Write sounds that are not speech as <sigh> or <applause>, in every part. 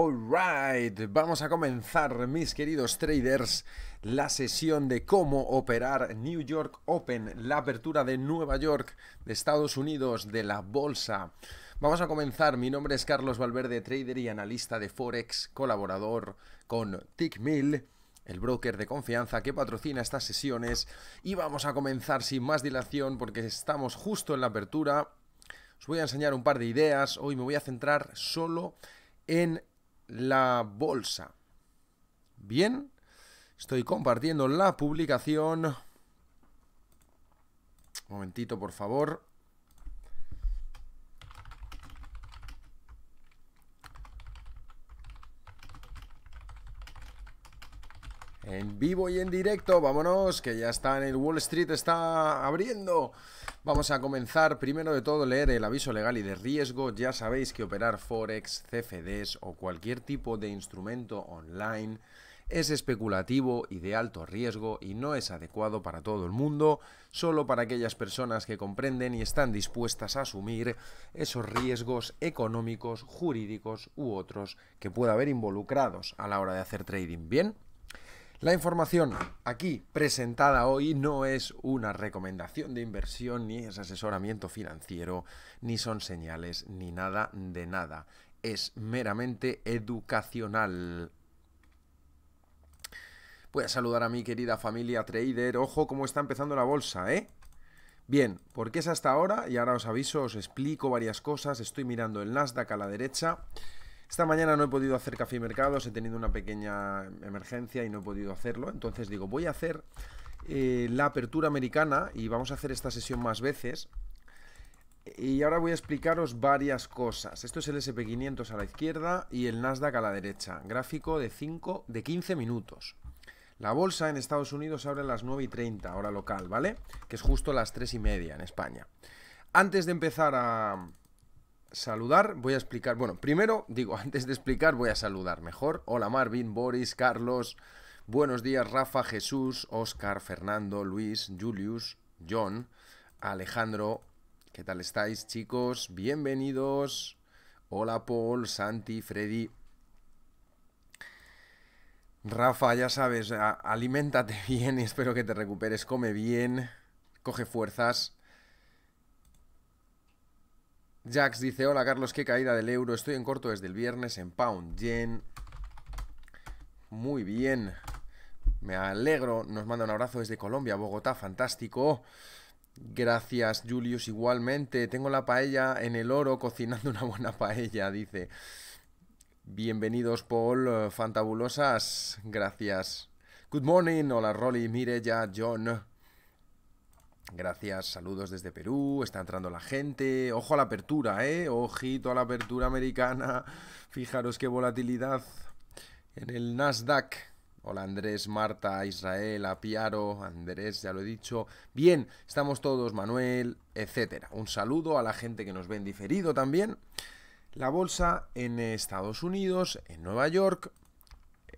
right, vamos a comenzar, mis queridos traders, la sesión de cómo operar New York Open, la apertura de Nueva York, de Estados Unidos, de la bolsa. Vamos a comenzar, mi nombre es Carlos Valverde, trader y analista de Forex, colaborador con TickMill, el broker de confianza que patrocina estas sesiones. Y vamos a comenzar sin más dilación porque estamos justo en la apertura. Os voy a enseñar un par de ideas, hoy me voy a centrar solo en la bolsa. Bien, estoy compartiendo la publicación. Un momentito, por favor. En vivo y en directo, vámonos, que ya está en el Wall Street, está abriendo. Vamos a comenzar primero de todo leer el aviso legal y de riesgo. Ya sabéis que operar forex, CFDs o cualquier tipo de instrumento online es especulativo y de alto riesgo y no es adecuado para todo el mundo, solo para aquellas personas que comprenden y están dispuestas a asumir esos riesgos económicos, jurídicos u otros que pueda haber involucrados a la hora de hacer trading. ¿Bien? La información aquí presentada hoy no es una recomendación de inversión, ni es asesoramiento financiero, ni son señales, ni nada de nada. Es meramente educacional. Voy a saludar a mi querida familia trader. Ojo cómo está empezando la bolsa, ¿eh? Bien, porque es hasta ahora, y ahora os aviso, os explico varias cosas. Estoy mirando el Nasdaq a la derecha. Esta mañana no he podido hacer café y mercados, he tenido una pequeña emergencia y no he podido hacerlo. Entonces digo, voy a hacer eh, la apertura americana y vamos a hacer esta sesión más veces. Y ahora voy a explicaros varias cosas. Esto es el SP500 a la izquierda y el Nasdaq a la derecha. Gráfico de, 5, de 15 minutos. La bolsa en Estados Unidos abre a las 9 y 30, hora local, ¿vale? Que es justo las 3 y media en España. Antes de empezar a, saludar, voy a explicar. Bueno, primero digo, <laughs> antes de explicar, voy a saludar mejor. Hola Marvin, Boris, Carlos. Buenos días, Rafa, Jesús, Oscar, Fernando, Luis, Julius, John, Alejandro. ¿Qué tal estáis, chicos? Bienvenidos. Hola, Paul, Santi, Freddy. Rafa, ya sabes, aliméntate <laughs> bien y espero que te recuperes. Come bien, coge fuerzas. Jax dice, hola Carlos, qué caída del euro. Estoy en corto desde el viernes en pound yen. Muy bien. Me alegro. Nos manda un abrazo desde Colombia, Bogotá. Fantástico. Gracias, Julius. Igualmente, tengo la paella en el oro cocinando una buena paella, dice. Bienvenidos, Paul. Fantabulosas. Gracias. Good morning. Hola, Rolly, ya John. Gracias, saludos desde Perú, está entrando la gente. Ojo a la apertura, ¿eh? Ojito a la apertura americana. <laughs> Fijaros qué volatilidad en el Nasdaq. Hola Andrés, Marta, Israel, Apiaro, Andrés, ya lo he dicho. Bien, estamos todos, Manuel, etcétera. Un saludo a la gente que nos ve en diferido también. La bolsa en Estados Unidos, en Nueva York,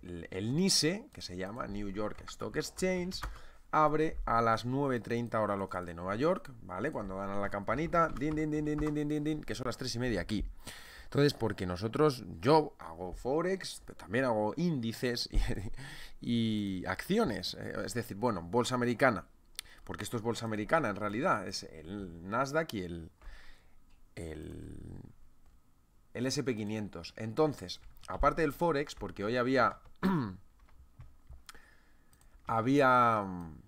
el, el NISE, que se llama New York Stock Exchange, abre a las 9.30 hora local de Nueva York, ¿vale? Cuando dan a la campanita, din, din, din, din, din, din, din, din que son las 3 y media aquí. Entonces, porque nosotros, yo hago Forex, también hago índices <laughs> y, acciones. Eh, es decir, bueno, bolsa americana, porque esto es bolsa americana en realidad, es el Nasdaq y el, el, el SP500. Entonces, aparte del Forex, porque hoy había... <clears throat> había mm,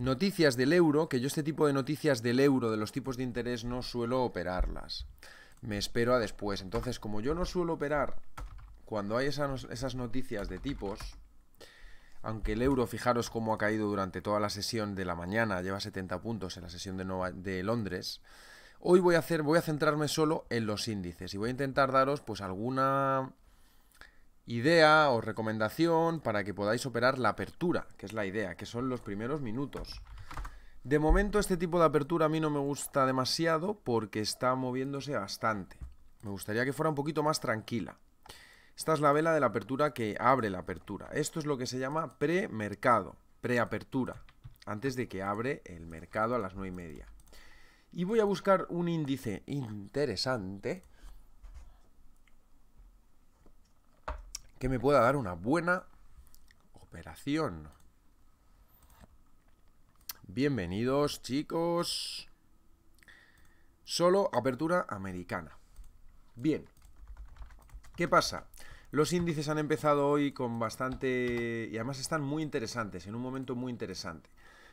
Noticias del euro, que yo este tipo de noticias del euro, de los tipos de interés, no suelo operarlas. Me espero a después. Entonces, como yo no suelo operar cuando hay esas, esas noticias de tipos, aunque el euro, fijaros cómo ha caído durante toda la sesión de la mañana, lleva 70 puntos en la sesión de, de Londres, hoy voy a, hacer, voy a centrarme solo en los índices y voy a intentar daros pues alguna idea o recomendación para que podáis operar la apertura, que es la idea, que son los primeros minutos. De momento este tipo de apertura a mí no me gusta demasiado porque está moviéndose bastante. Me gustaría que fuera un poquito más tranquila. Esta es la vela de la apertura que abre la apertura. Esto es lo que se llama premercado, preapertura, antes de que abre el mercado a las 9 y media. Y voy a buscar un índice interesante que me pueda dar una buena operación. Bienvenidos, chicos. Solo apertura americana. Bien. ¿Qué pasa? Los índices han empezado hoy con bastante... Y además están muy interesantes, en un momento muy interesante.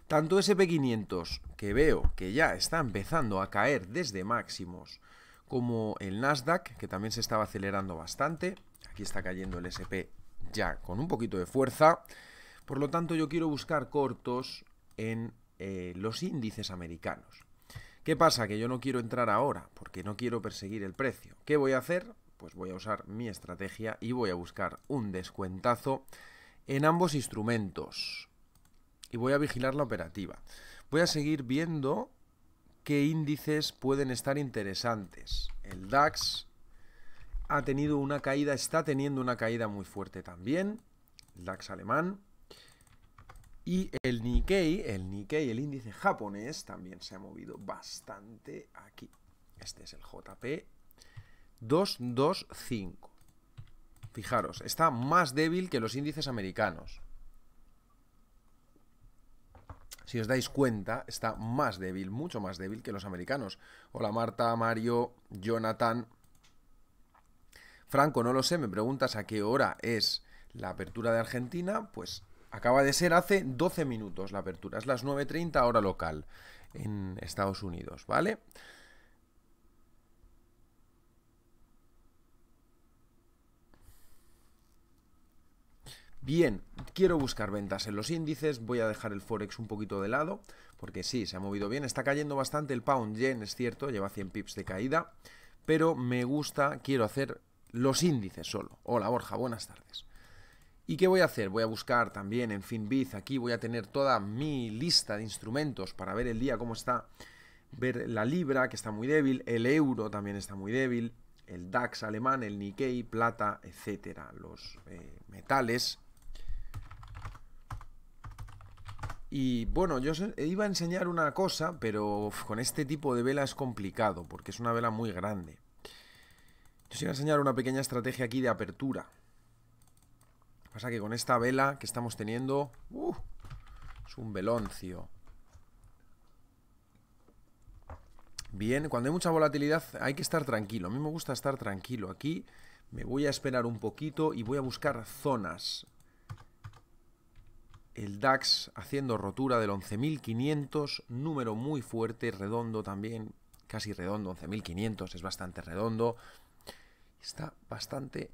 Tanto SP500, que veo que ya está empezando a caer desde máximos, como el Nasdaq, que también se estaba acelerando bastante. Aquí está cayendo el SP ya con un poquito de fuerza. Por lo tanto, yo quiero buscar cortos en eh, los índices americanos. ¿Qué pasa? Que yo no quiero entrar ahora, porque no quiero perseguir el precio. ¿Qué voy a hacer? Pues voy a usar mi estrategia y voy a buscar un descuentazo en ambos instrumentos. Y voy a vigilar la operativa. Voy a seguir viendo qué índices pueden estar interesantes. El DAX, ha tenido una caída, está teniendo una caída muy fuerte también, el DAX alemán. Y el Nikkei, el Nikkei, el índice japonés, también se ha movido bastante aquí. Este es el JP 225. Fijaros, está más débil que los índices americanos. Si os dais cuenta, está más débil, mucho más débil que los americanos. Hola Marta, Mario, Jonathan. Franco, no lo sé, me preguntas a qué hora es la apertura de Argentina, pues acaba de ser hace 12 minutos la apertura, es las 9.30 hora local en Estados Unidos, ¿vale? Bien, quiero buscar ventas en los índices, voy a dejar el Forex un poquito de lado, porque sí, se ha movido bien, está cayendo bastante el Pound Yen, es cierto, lleva 100 pips de caída, pero me gusta, quiero hacer los índices solo. Hola Borja, buenas tardes. ¿Y qué voy a hacer? Voy a buscar también en FinBiz, aquí voy a tener toda mi lista de instrumentos para ver el día cómo está, ver la libra que está muy débil, el euro también está muy débil, el DAX alemán, el Nikkei, plata, etcétera, los eh, metales. Y bueno, yo iba a enseñar una cosa, pero con este tipo de vela es complicado, porque es una vela muy grande os voy a enseñar una pequeña estrategia aquí de apertura. pasa que con esta vela que estamos teniendo... Uh, es un veloncio. Bien, cuando hay mucha volatilidad hay que estar tranquilo. A mí me gusta estar tranquilo. Aquí me voy a esperar un poquito y voy a buscar zonas. El DAX haciendo rotura del 11.500, número muy fuerte, redondo también, casi redondo, 11.500 es bastante redondo. Está bastante...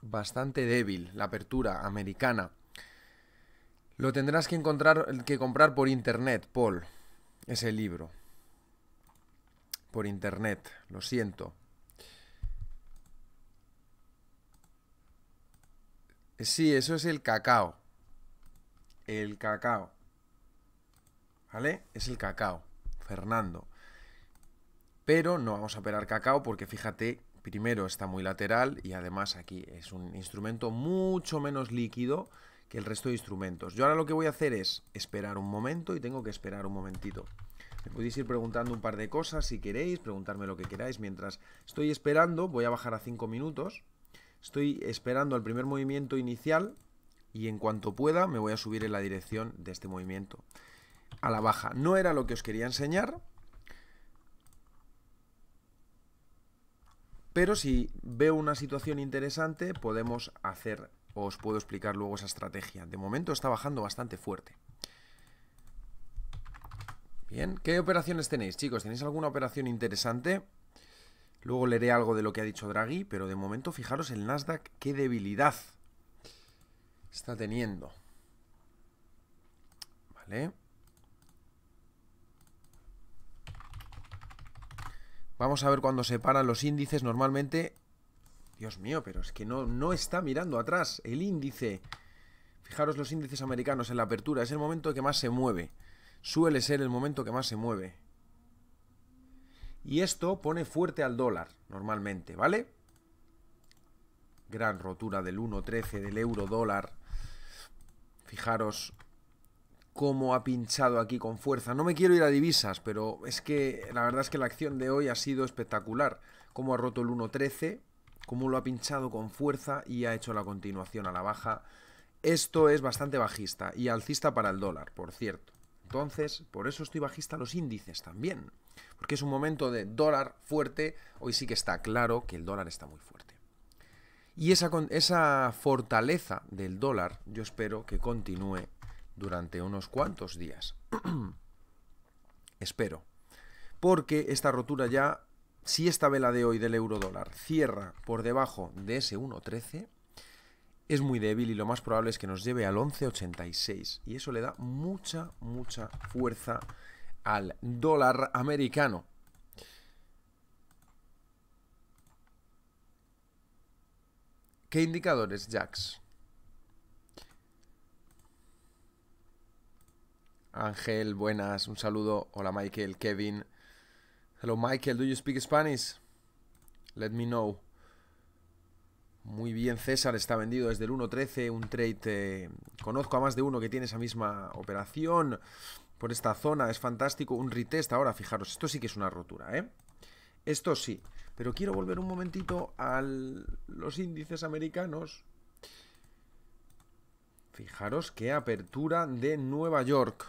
Bastante débil la apertura americana. Lo tendrás que encontrar, que comprar por internet, Paul. Ese libro. Por internet, lo siento. Sí, eso es el cacao. El cacao. ¿Vale? Es el cacao. Fernando pero no vamos a pelar cacao porque fíjate, primero está muy lateral y además aquí es un instrumento mucho menos líquido que el resto de instrumentos. Yo ahora lo que voy a hacer es esperar un momento y tengo que esperar un momentito. Me podéis ir preguntando un par de cosas si queréis, preguntarme lo que queráis. Mientras estoy esperando, voy a bajar a 5 minutos. Estoy esperando al primer movimiento inicial y en cuanto pueda me voy a subir en la dirección de este movimiento. A la baja. No era lo que os quería enseñar, Pero si veo una situación interesante, podemos hacer, os puedo explicar luego esa estrategia. De momento está bajando bastante fuerte. Bien, ¿qué operaciones tenéis, chicos? ¿Tenéis alguna operación interesante? Luego leeré algo de lo que ha dicho Draghi, pero de momento fijaros el Nasdaq, qué debilidad está teniendo. ¿Vale? Vamos a ver cuando paran los índices. Normalmente... Dios mío, pero es que no, no está mirando atrás el índice. Fijaros los índices americanos en la apertura. Es el momento que más se mueve. Suele ser el momento que más se mueve. Y esto pone fuerte al dólar, normalmente, ¿vale? Gran rotura del 1.13 del euro dólar. Fijaros cómo ha pinchado aquí con fuerza. No me quiero ir a divisas, pero es que la verdad es que la acción de hoy ha sido espectacular. Cómo ha roto el 1.13, cómo lo ha pinchado con fuerza y ha hecho la continuación a la baja. Esto es bastante bajista y alcista para el dólar, por cierto. Entonces, por eso estoy bajista los índices también. Porque es un momento de dólar fuerte. Hoy sí que está claro que el dólar está muy fuerte. Y esa, esa fortaleza del dólar yo espero que continúe durante unos cuantos días. <clears throat> Espero. Porque esta rotura ya, si esta vela de hoy del euro dólar cierra por debajo de ese 1.13, es muy débil y lo más probable es que nos lleve al 11.86. Y eso le da mucha, mucha fuerza al dólar americano. ¿Qué indicadores, Jax? Ángel, buenas, un saludo. Hola Michael, Kevin. Hello Michael, do you speak Spanish? Let me know. Muy bien, César está vendido desde el 1.13, un trade... Eh, conozco a más de uno que tiene esa misma operación por esta zona, es fantástico. Un retest ahora, fijaros, esto sí que es una rotura, ¿eh? Esto sí, pero quiero volver un momentito a los índices americanos. Fijaros qué apertura de Nueva York.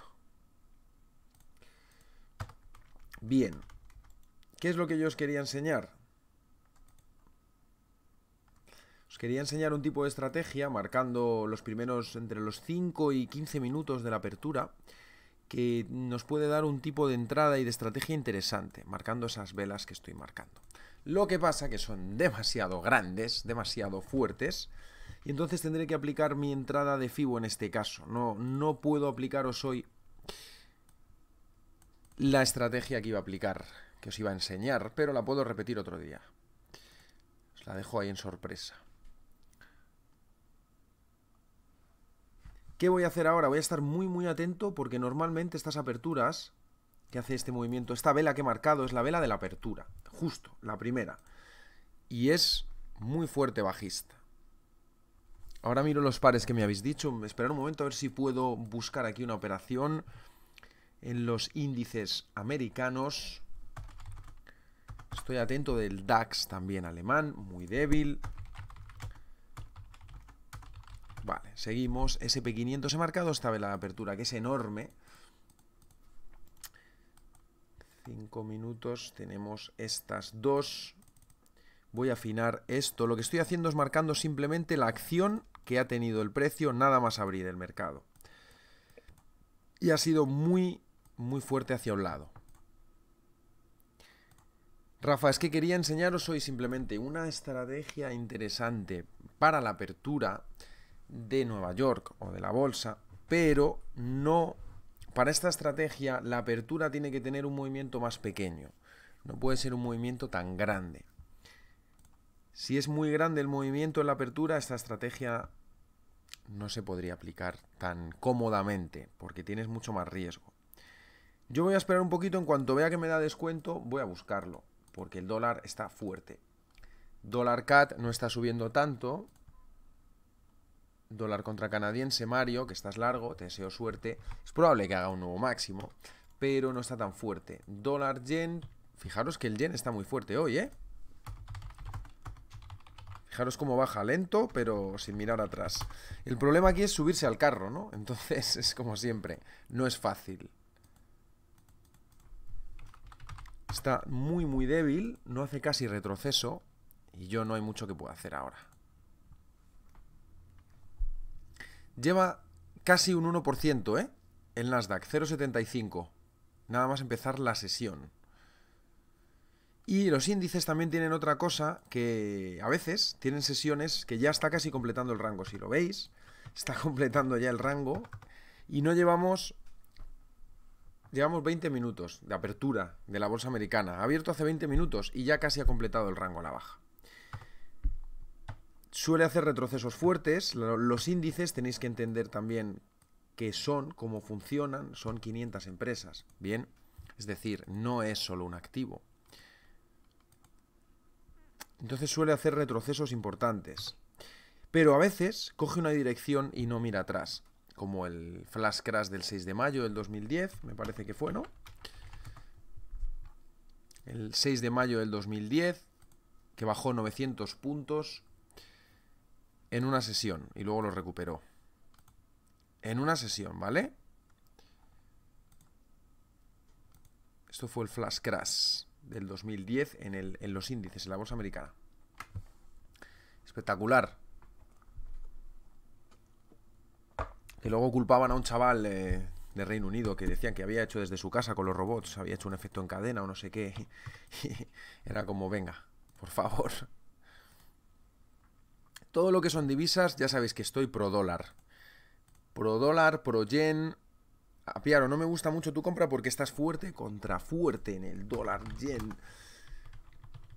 Bien. ¿Qué es lo que yo os quería enseñar? Os quería enseñar un tipo de estrategia marcando los primeros entre los 5 y 15 minutos de la apertura que nos puede dar un tipo de entrada y de estrategia interesante, marcando esas velas que estoy marcando. Lo que pasa que son demasiado grandes, demasiado fuertes, y entonces tendré que aplicar mi entrada de FIBO en este caso. No, no puedo aplicaros hoy la estrategia que iba a aplicar, que os iba a enseñar, pero la puedo repetir otro día. Os la dejo ahí en sorpresa. ¿Qué voy a hacer ahora? Voy a estar muy muy atento porque normalmente estas aperturas que hace este movimiento, esta vela que he marcado es la vela de la apertura, justo, la primera. Y es muy fuerte bajista. Ahora miro los pares que me habéis dicho, esperar un momento a ver si puedo buscar aquí una operación en los índices americanos. Estoy atento del DAX también alemán, muy débil. Vale, seguimos. SP500 he marcado esta vela la apertura, que es enorme. Cinco minutos, tenemos estas dos. Voy a afinar esto. Lo que estoy haciendo es marcando simplemente la acción que ha tenido el precio nada más abrir el mercado. Y ha sido muy muy fuerte hacia un lado. Rafa, es que quería enseñaros hoy simplemente una estrategia interesante para la apertura de Nueva York o de la bolsa, pero no... Para esta estrategia la apertura tiene que tener un movimiento más pequeño, no puede ser un movimiento tan grande. Si es muy grande el movimiento en la apertura, esta estrategia no se podría aplicar tan cómodamente, porque tienes mucho más riesgo. Yo voy a esperar un poquito, en cuanto vea que me da descuento, voy a buscarlo, porque el dólar está fuerte. Dólar CAT no está subiendo tanto. Dólar contra canadiense, Mario, que estás largo, te deseo suerte. Es probable que haga un nuevo máximo, pero no está tan fuerte. Dólar yen, fijaros que el yen está muy fuerte hoy, ¿eh? Fijaros cómo baja lento, pero sin mirar atrás. El problema aquí es subirse al carro, ¿no? Entonces <laughs> es como siempre, no es fácil. Está muy, muy débil, no hace casi retroceso y yo no hay mucho que pueda hacer ahora. Lleva casi un 1%, ¿eh? El Nasdaq, 0,75. Nada más empezar la sesión. Y los índices también tienen otra cosa que a veces tienen sesiones que ya está casi completando el rango. Si lo veis, está <laughs> completando ya el rango. Y no llevamos Llevamos 20 minutos de apertura de la bolsa americana. Ha abierto hace 20 minutos y ya casi ha completado el rango a la baja. Suele hacer retrocesos fuertes. Los índices tenéis que entender también qué son, cómo funcionan. Son 500 empresas. Bien. Es decir, no es solo un activo. Entonces suele hacer retrocesos importantes. Pero a veces coge una dirección y no mira atrás como el flash crash del 6 de mayo del 2010, me parece que fue, ¿no? El 6 de mayo del 2010, que bajó 900 puntos en una sesión y luego lo recuperó. En una sesión, ¿vale? Esto fue el flash crash del 2010 en, en los índices, en la bolsa americana. Espectacular. que luego culpaban a un chaval de, Reino Unido que decían que había hecho desde su casa con los robots, había hecho un efecto en cadena o no sé qué. <laughs> era como, venga, por favor. Todo lo que son divisas, ya sabéis que estoy pro dólar. Pro dólar, pro yen. Piaro, no me gusta mucho tu compra porque estás fuerte contra fuerte en el dólar yen.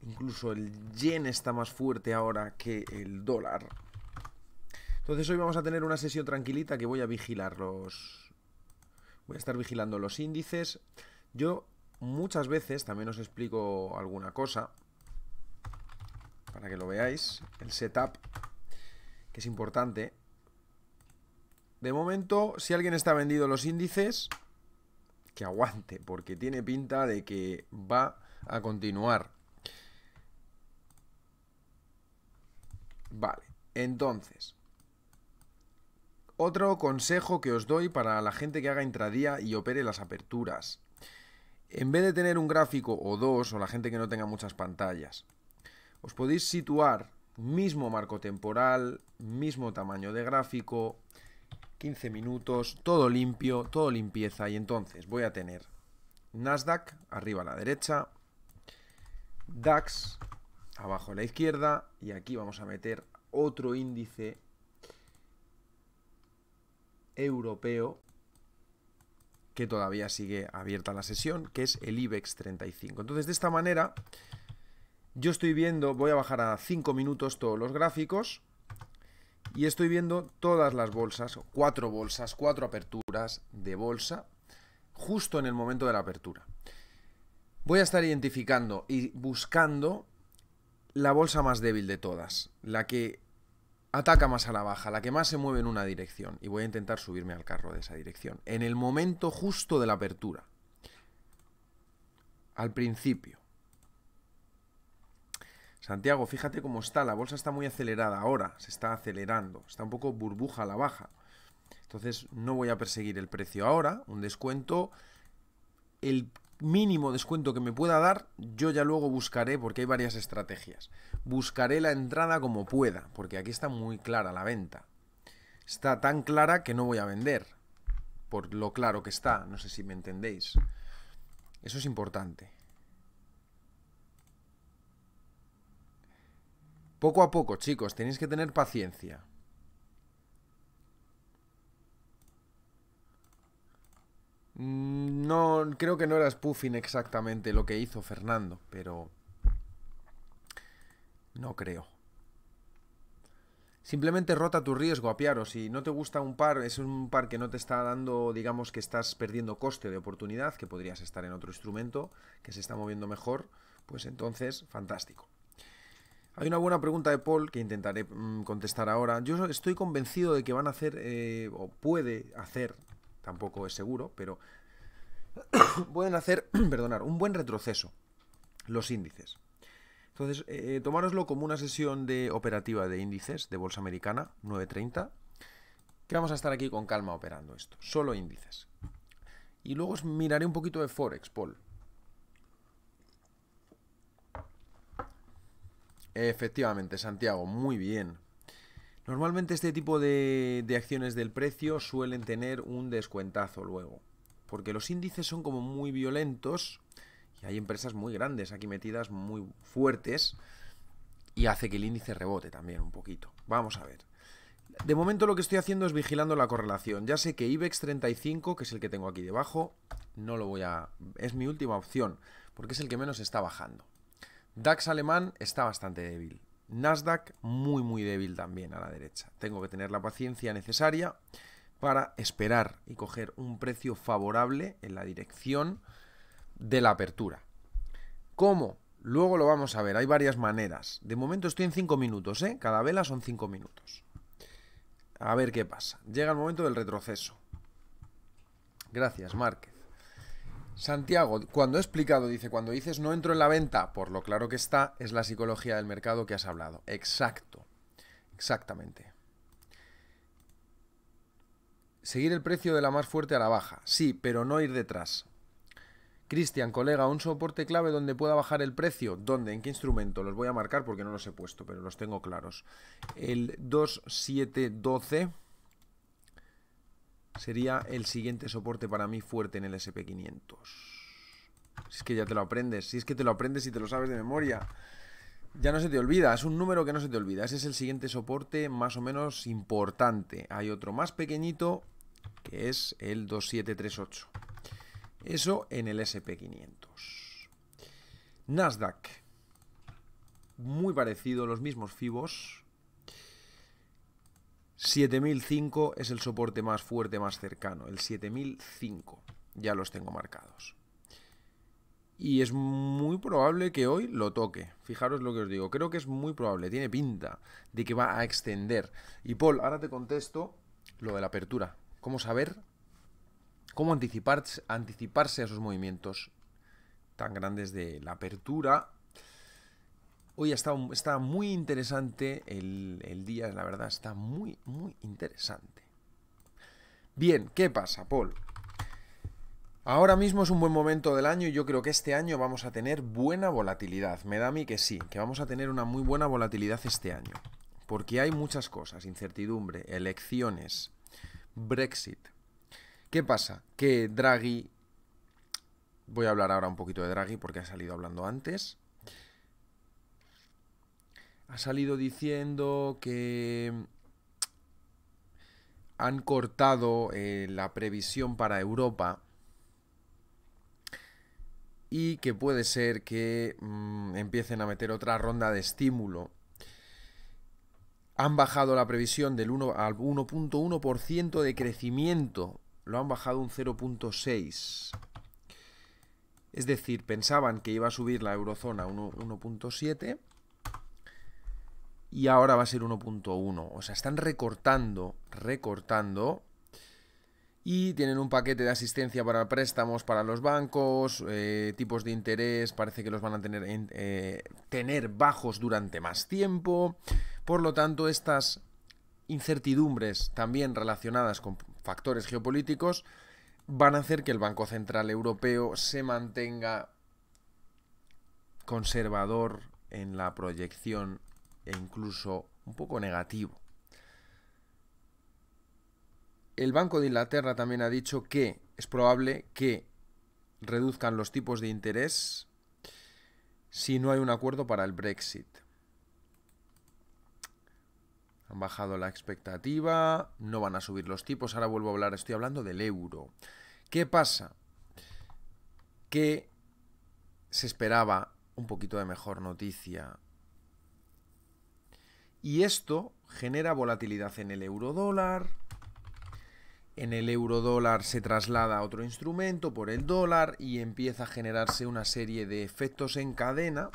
Incluso el yen está más fuerte ahora que el dólar. Entonces hoy vamos a tener una sesión tranquilita que voy a vigilar los... Voy a estar vigilando los índices. Yo muchas veces, también os explico alguna cosa, para que lo veáis, el setup, que es importante. De momento, si alguien está vendido los índices, que aguante, porque tiene pinta de que va a continuar. Vale, entonces, otro consejo que os doy para la gente que haga intradía y opere las aperturas. En vez de tener un gráfico o dos, o la gente que no tenga muchas pantallas, os podéis situar mismo marco temporal, mismo tamaño de gráfico, 15 minutos, todo limpio, todo limpieza. Y entonces voy a tener Nasdaq arriba a la derecha, DAX abajo a la izquierda, y aquí vamos a meter otro índice europeo que todavía sigue abierta la sesión, que es el IBEX 35. Entonces, de esta manera, yo estoy viendo, voy a bajar a 5 minutos todos los gráficos y estoy viendo todas las bolsas, cuatro bolsas, cuatro aperturas de bolsa, justo en el momento de la apertura. Voy a estar identificando y buscando la bolsa más débil de todas, la que ataca más a la baja, la que más se mueve en una dirección. Y voy a intentar subirme al carro de esa dirección. En el momento justo de la apertura. Al principio. Santiago, fíjate cómo está. La bolsa está muy acelerada ahora. Se está acelerando. Está un poco burbuja a la baja. Entonces no voy a perseguir el precio ahora. Un descuento. El mínimo descuento que me pueda dar, yo ya luego buscaré porque hay varias estrategias buscaré la entrada como pueda, porque aquí está muy clara la venta. Está tan clara que no voy a vender, por lo claro que está, no sé si me entendéis. Eso es importante. Poco a poco, chicos, tenéis que tener paciencia. Mm, no, creo que no era spoofing exactamente lo que hizo Fernando, pero no creo. Simplemente rota tu riesgo, apiaros. Si no te gusta un par, es un par que no te está dando, digamos que estás perdiendo coste de oportunidad, que podrías estar en otro instrumento que se está moviendo mejor, pues entonces, fantástico. Hay una buena pregunta de Paul que intentaré mm, contestar ahora. Yo estoy convencido de que van a hacer, eh, o puede hacer, tampoco es seguro, pero <coughs> pueden hacer, <coughs> perdonar, un buen retroceso los índices. Entonces, eh, eh, tomároslo como una sesión de operativa de índices de bolsa americana, 9.30, que vamos a estar aquí con calma operando esto, solo índices. Y luego os miraré un poquito de Forex, Paul. Efectivamente, Santiago, muy bien. Normalmente este tipo de, de acciones del precio suelen tener un descuentazo luego, porque los índices son como muy violentos hay empresas muy grandes aquí metidas, muy fuertes, y hace que el índice rebote también un poquito. Vamos a ver. De momento lo que estoy haciendo es vigilando la correlación. Ya sé que IBEX 35, que es el que tengo aquí debajo, no lo voy a... Es mi última opción, porque es el que menos está bajando. DAX alemán está bastante débil. Nasdaq muy muy débil también a la derecha. Tengo que tener la paciencia necesaria para esperar y coger un precio favorable en la dirección de la apertura. ¿Cómo? Luego lo vamos a ver, hay varias maneras. De momento estoy en 5 minutos, ¿eh? Cada vela son 5 minutos. A ver qué pasa. Llega el momento del retroceso. Gracias, Márquez. Santiago, cuando he explicado, dice, cuando dices no entro en la venta, por lo claro que está, es la psicología del mercado que has hablado. Exacto. Exactamente. Seguir el precio de la más fuerte a la baja. Sí, pero no ir detrás. Cristian, colega, un soporte clave donde pueda bajar el precio. ¿Dónde? ¿En qué instrumento? Los voy a marcar porque no los he puesto, pero los tengo claros. El 2712 sería el siguiente soporte para mí fuerte en el SP500. Si es que ya te lo aprendes, si es que te lo aprendes y te lo sabes de memoria. Ya no se te olvida, es un número que no se te olvida. Ese es el siguiente soporte más o menos importante. Hay otro más pequeñito que es el 2738. Eso en el SP500. Nasdaq. Muy parecido, los mismos FIBOS. 7005 es el soporte más fuerte, más cercano. El 7005. Ya los tengo marcados. Y es muy probable que hoy lo toque. Fijaros lo que os digo. Creo que es muy probable. Tiene pinta de que va a extender. Y Paul, ahora te contesto lo de la apertura. ¿Cómo saber cómo anticiparse, a esos movimientos tan grandes de la apertura. Hoy está, está muy interesante el, el día, la verdad, está muy, muy interesante. Bien, ¿qué pasa, Paul? Ahora mismo es un buen momento del año y yo creo que este año vamos a tener buena volatilidad. Me da a mí que sí, que vamos a tener una muy buena volatilidad este año. Porque hay muchas cosas, incertidumbre, elecciones, Brexit, ¿Qué pasa? Que Draghi... Voy a hablar ahora un poquito de Draghi porque ha salido hablando antes. Ha salido diciendo que han cortado eh, la previsión para Europa y que puede ser que mm, empiecen a meter otra ronda de estímulo. Han bajado la previsión del 1 al 1.1% de crecimiento lo han bajado un 0.6. Es decir, pensaban que iba a subir la eurozona 1.7 y ahora va a ser 1.1. O sea, están recortando, recortando. Y tienen un paquete de asistencia para préstamos para los bancos, eh, tipos de interés, parece que los van a tener, eh, tener bajos durante más tiempo. Por lo tanto, estas incertidumbres también relacionadas con factores geopolíticos van a hacer que el Banco Central Europeo se mantenga conservador en la proyección e incluso un poco negativo. El Banco de Inglaterra también ha dicho que es probable que reduzcan los tipos de interés si no hay un acuerdo para el Brexit. Han bajado la expectativa, no van a subir los tipos, ahora vuelvo a hablar, estoy hablando del euro. ¿Qué pasa? Que se esperaba un poquito de mejor noticia. Y esto genera volatilidad en el euro dólar. En el euro dólar se traslada a otro instrumento por el dólar y empieza a generarse una serie de efectos en cadena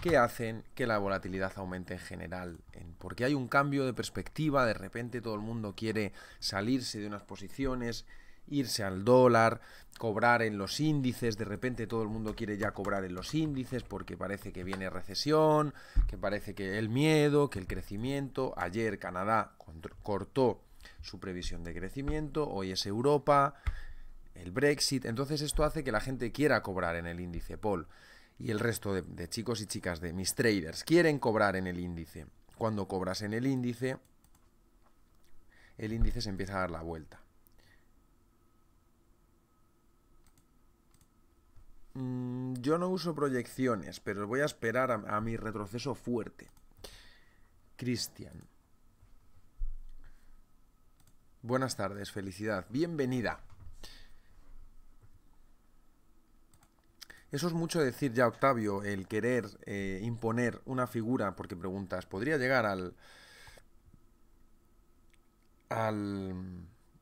que hacen que la volatilidad aumente en general, porque hay un cambio de perspectiva, de repente todo el mundo quiere salirse de unas posiciones, irse al dólar, cobrar en los índices, de repente todo el mundo quiere ya cobrar en los índices porque parece que viene recesión, que parece que el miedo, que el crecimiento, ayer Canadá cortó su previsión de crecimiento, hoy es Europa, el Brexit, entonces esto hace que la gente quiera cobrar en el índice Paul y el resto de, chicos y chicas de mis traders quieren cobrar en el índice. Cuando cobras en el índice, el índice se empieza a dar la vuelta. Mm, yo no uso proyecciones, pero voy a esperar a mi retroceso fuerte. Cristian. Buenas tardes, felicidad, bienvenida. Eso es mucho decir ya, Octavio, el querer eh, imponer una figura, porque preguntas, ¿podría llegar al. al.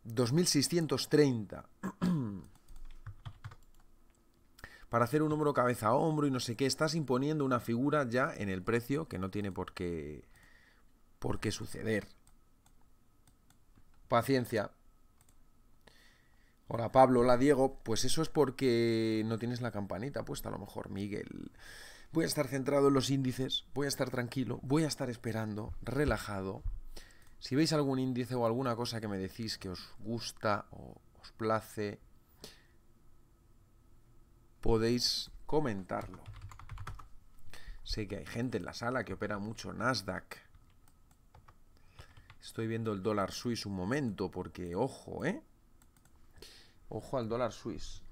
2630? <clears throat> para hacer un hombro cabeza a hombro y no sé qué, estás imponiendo una figura ya en el precio que no tiene por qué por qué suceder. Paciencia. Hola Pablo, hola Diego. Pues eso es porque no tienes la campanita puesta, a lo mejor, Miguel. Voy a estar centrado en los índices, voy a estar tranquilo, voy a estar esperando, relajado. Si veis algún índice o alguna cosa que me decís que os gusta o os place, podéis comentarlo. Sé que hay gente en la sala que opera mucho Nasdaq. Estoy viendo el dólar suizo un momento porque, ojo, ¿eh? Ojo al dólar suiz.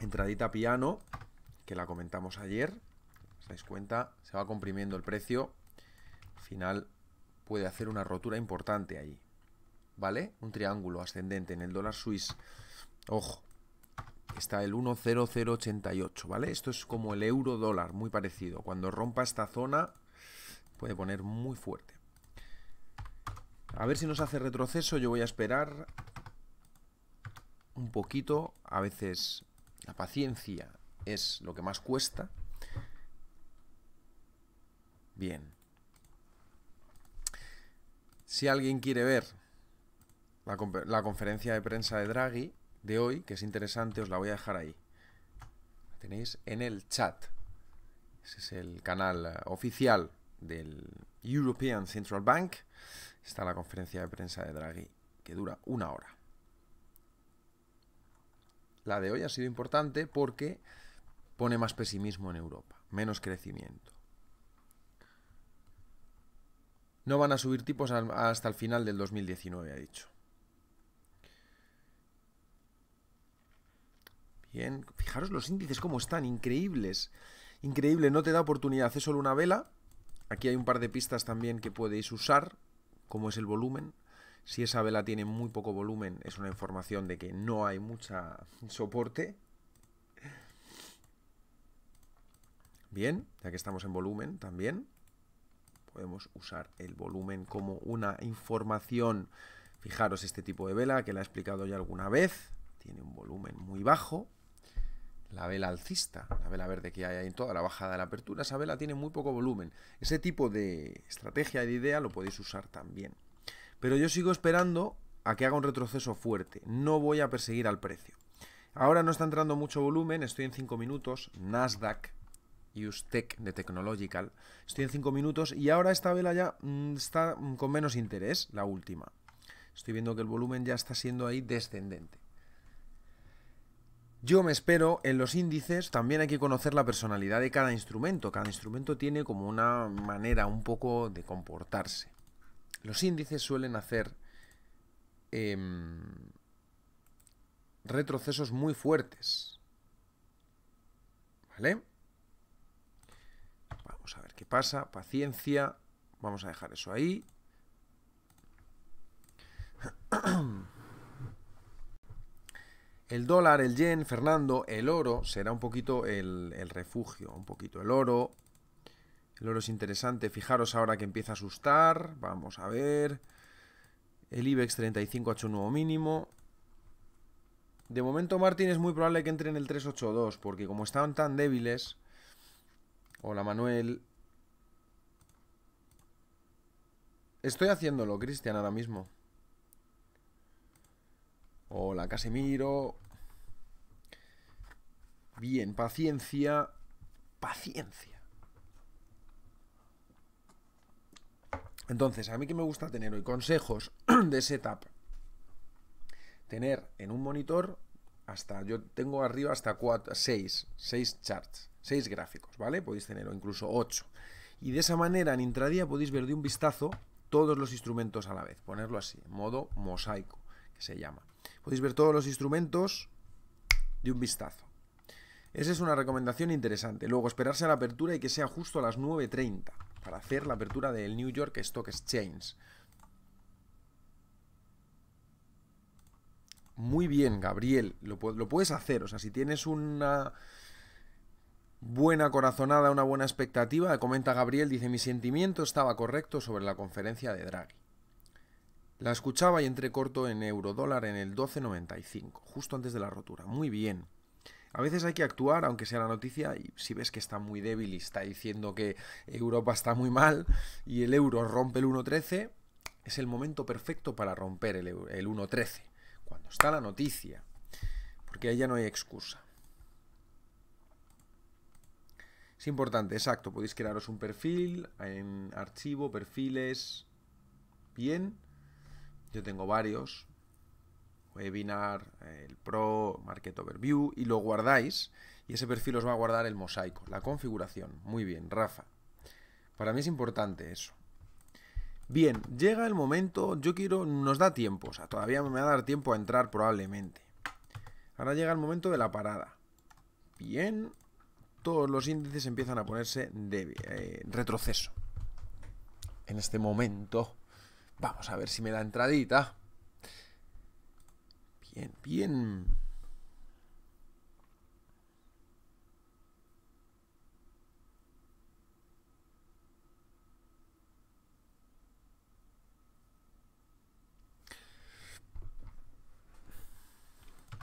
Entradita piano, que la comentamos ayer. ¿Os dais cuenta? Se va comprimiendo el precio. final puede hacer una rotura importante ahí. ¿Vale? Un triángulo ascendente en el dólar suizo. Ojo. Está el 10088, ¿vale? Esto es como el euro dólar, muy parecido. Cuando rompa esta zona, puede poner muy fuerte. A ver si nos hace retroceso, yo voy a esperar un poquito, a veces la paciencia es lo que más cuesta. Bien. Si alguien quiere ver la, conferencia de prensa de Draghi de hoy, que es interesante, os la voy a dejar ahí. La tenéis en el chat. Ese es el canal eh, oficial del European Central Bank. Está la conferencia de prensa de Draghi, que dura una hora la de hoy ha sido importante porque pone más pesimismo en Europa, menos crecimiento. No van a subir tipos hasta el final del 2019, ha dicho. Bien, fijaros los índices cómo están, increíbles. Increíble, no te da oportunidad, es solo una vela. Aquí hay un par de pistas también que podéis usar, como es el volumen, si esa vela tiene muy poco volumen, es una información de que no hay mucha soporte. Bien, ya que estamos en volumen también, podemos usar el volumen como una información. Fijaros este tipo de vela, que la he explicado ya alguna vez, tiene un volumen muy bajo. La vela alcista, la vela verde que hay ahí en toda la bajada de la apertura, esa vela tiene muy poco volumen. Ese tipo de estrategia y de idea lo podéis usar también. Pero yo sigo esperando a que haga un retroceso fuerte. No voy a perseguir al precio. Ahora no está entrando mucho volumen, estoy en 5 minutos, Nasdaq, Ustech de Technological, estoy en 5 minutos y ahora esta vela ya mm, está mm, con menos interés, la última. Estoy viendo que el volumen ya está siendo ahí descendente. Yo me espero en los índices, también hay que conocer la personalidad de cada instrumento. Cada instrumento tiene como una manera un poco de comportarse. Los índices suelen hacer em, retrocesos muy fuertes. ¿Vale? Vamos a ver qué pasa. Paciencia. Vamos a dejar eso ahí. <clears throat> El dólar, el yen, Fernando, el oro será un poquito el refugio, un poquito el oro, el oro es interesante. Fijaros ahora que empieza a asustar. Vamos a ver. El IBEX 35 ha hecho un nuevo mínimo. De momento Martín es muy probable que entre en el 382, porque como están tan débiles... Hola Manuel. Estoy haciéndolo, Cristian, ahora mismo. Hola Casimiro. Bien, paciencia. Paciencia. Entonces, a mí que me gusta tener hoy consejos <clears throat> de setup. Tener en un monitor hasta, yo tengo arriba hasta 6, 6 charts, 6 gráficos, ¿vale? Podéis tener o incluso 8. Y de esa manera en intradía podéis ver de un vistazo todos los instrumentos a la vez, ponerlo así, modo mosaico, que se llama. Podéis ver todos los instrumentos de un vistazo. Esa es una recomendación interesante. Luego, esperarse a la apertura y que sea justo a las 9.30 para hacer la apertura del New York Stock Exchange. Muy bien, Gabriel, lo, puedes hacer. O sea, si tienes una buena corazonada, una buena expectativa, comenta Gabriel, dice, mi sentimiento estaba correcto sobre la conferencia de Draghi. La escuchaba y entré corto en dólar en el 12.95, justo antes de la rotura. Muy bien. A veces hay que actuar, aunque sea la noticia, y si ves que está muy débil y está diciendo que Europa está muy mal y el euro rompe el 1.13, es el momento perfecto para romper el, 1.13, cuando está la noticia, porque ahí ya no hay excusa. Es importante, exacto, podéis crearos un perfil en archivo, perfiles, bien, yo tengo varios, webinar, el pro, market overview, y lo guardáis, y ese perfil os va a guardar el mosaico, la configuración. Muy bien, Rafa. Para mí es importante eso. Bien, llega el momento, yo quiero, nos da tiempo, o sea, todavía me va a dar tiempo a entrar probablemente. Ahora llega el momento de la parada. Bien, todos los índices empiezan a ponerse de eh, retroceso. En este momento, vamos a ver si me da entradita. Bien, bien.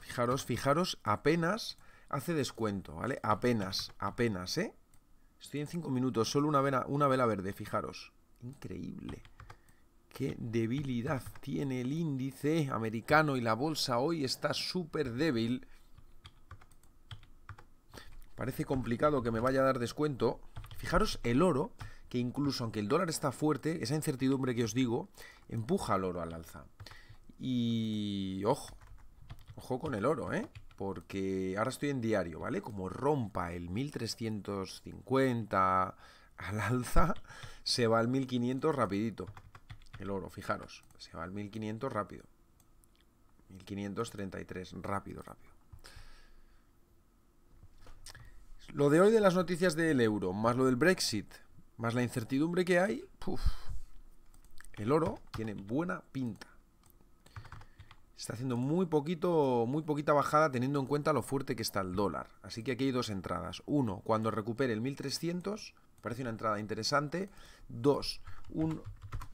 Fijaros, fijaros, apenas hace descuento, ¿vale? Apenas, apenas, ¿eh? Estoy en 5 minutos, solo una vela, una vela verde, fijaros. Increíble qué debilidad tiene el índice americano y la bolsa hoy está súper débil. Parece complicado que me vaya a dar descuento. Fijaros el oro, que incluso aunque el dólar está fuerte, esa incertidumbre que os digo empuja al oro al alza. Y ojo, ojo con el oro, ¿eh? Porque ahora estoy en diario, ¿vale? Como rompa el 1350 al alza, se va al 1500 rapidito. El oro, fijaros, se va al 1500 rápido. 1533, rápido, rápido. Lo de hoy de las noticias del euro, más lo del Brexit, más la incertidumbre que hay, el oro tiene buena pinta. Está haciendo muy poquito, muy poquita bajada teniendo en cuenta lo fuerte que está el dólar. Así que aquí hay dos entradas. Uno, cuando recupere el 1300, parece una entrada interesante. Dos, un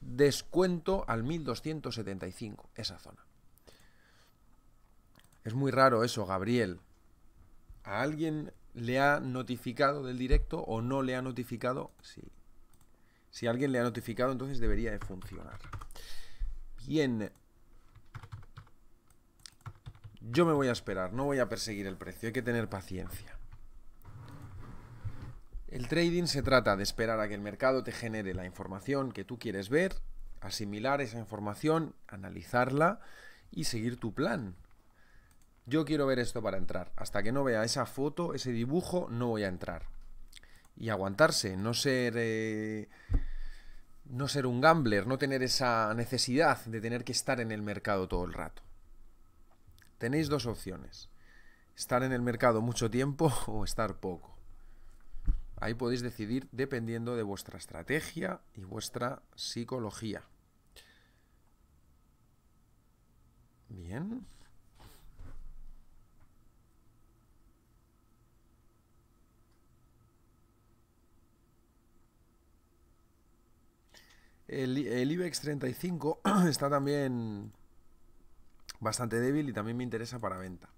descuento al 1275, esa zona. Es muy raro eso, Gabriel. ¿A alguien le ha notificado del directo o no le ha notificado? Sí. Si alguien le ha notificado, entonces debería de funcionar. Bien. Yo me voy a esperar, no voy a perseguir el precio, hay que tener paciencia. El trading se trata de esperar a que el mercado te genere la información que tú quieres ver, asimilar esa información, analizarla y seguir tu plan. Yo quiero ver esto para entrar. Hasta que no vea esa foto, ese dibujo, no voy a entrar. Y aguantarse, no ser... Eh, no ser un gambler, no tener esa necesidad de tener que estar en el mercado todo el rato. Tenéis dos opciones, estar en el mercado mucho tiempo <laughs> o estar poco. Ahí podéis decidir dependiendo de vuestra estrategia y vuestra psicología. Bien. El, IBEX 35 <clears throat> está también bastante débil y también me interesa para venta.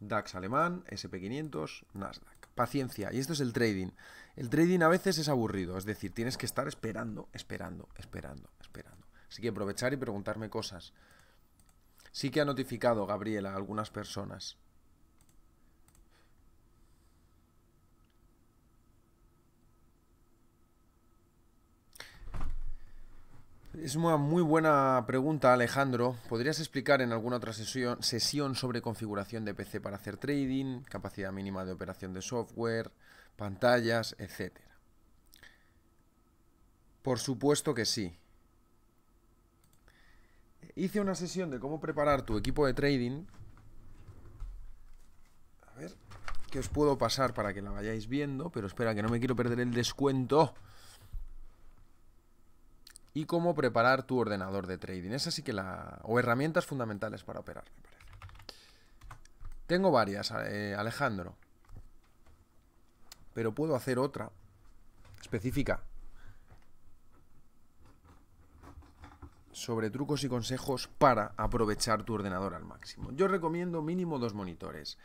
DAX alemán, SP500, Nasdaq paciencia. Y esto es el trading. El trading a veces es aburrido, es decir, tienes que estar esperando, esperando, esperando, esperando. Así que aprovechar y preguntarme cosas. Sí que ha notificado Gabriela a algunas personas. Es una muy buena pregunta, Alejandro. ¿Podrías explicar en alguna otra sesión, sesión sobre configuración de PC para hacer trading, capacidad mínima de operación de software, pantallas, etcétera? Por supuesto que sí. Hice una sesión de cómo preparar tu equipo de trading. A ver, ¿qué os puedo pasar para que la vayáis viendo? Pero espera, que no me quiero perder el descuento y cómo preparar tu ordenador de trading. Esas sí que la... o herramientas fundamentales para operar, me parece. Tengo varias, eh, Alejandro. Pero puedo hacer otra específica sobre trucos y consejos para aprovechar tu ordenador al máximo. Yo recomiendo mínimo dos monitores.